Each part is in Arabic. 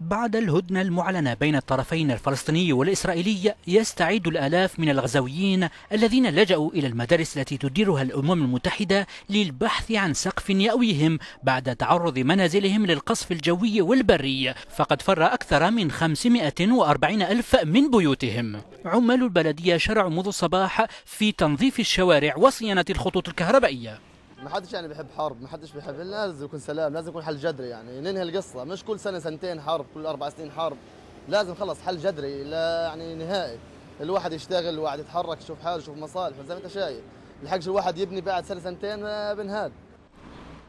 بعد الهدنة المعلنة بين الطرفين الفلسطيني والإسرائيلي يستعيد الآلاف من الغزويين الذين لجأوا إلى المدارس التي تديرها الأمم المتحدة للبحث عن سقف يأويهم بعد تعرض منازلهم للقصف الجوي والبري فقد فر أكثر من 540 ألف من بيوتهم عمال البلدية شرعوا منذ الصباح في تنظيف الشوارع وصيانة الخطوط الكهربائية ما حدش يعني بيحب حرب ما حدش بيحب لازم يكون سلام لازم يكون حل جذري يعني ننهي القصه مش كل سنه سنتين حرب كل اربع سنين حرب لازم خلص حل جذري لا يعني نهائي الواحد يشتغل الواحد يتحرك يشوف حاله يشوف مصالحه زي ما انت شايف الحق الواحد يبني بعد سنه سنتين آه، بنهاد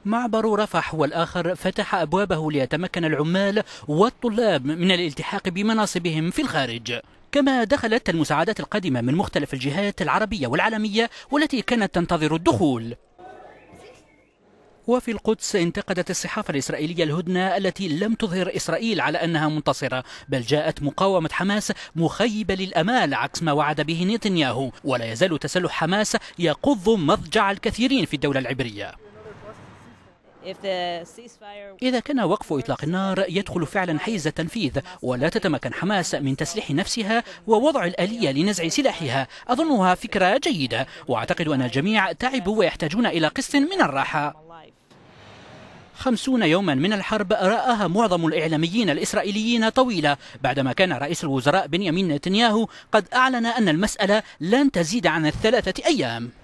معبر رفح والآخر فتح أبوابه ليتمكن العمال والطلاب من الالتحاق بمناصبهم في الخارج كما دخلت المساعدات القادمة من مختلف الجهات العربية والعالمية والتي كانت تنتظر الدخول وفي القدس انتقدت الصحافة الإسرائيلية الهدنة التي لم تظهر إسرائيل على أنها منتصرة بل جاءت مقاومة حماس مخيبة للأمال عكس ما وعد به نتنياهو ولا يزال تسلح حماس يقض مضجع الكثيرين في الدولة العبرية إذا كان وقف إطلاق النار يدخل فعلا حيز التنفيذ ولا تتمكن حماس من تسليح نفسها ووضع الآلية لنزع سلاحها أظنها فكرة جيدة وأعتقد أن الجميع تعبوا ويحتاجون إلى قسط من الراحة خمسون يوما من الحرب رآها معظم الإعلاميين الإسرائيليين طويلة بعدما كان رئيس الوزراء بنيامين نتنياهو قد أعلن أن المسألة لن تزيد عن الثلاثة أيام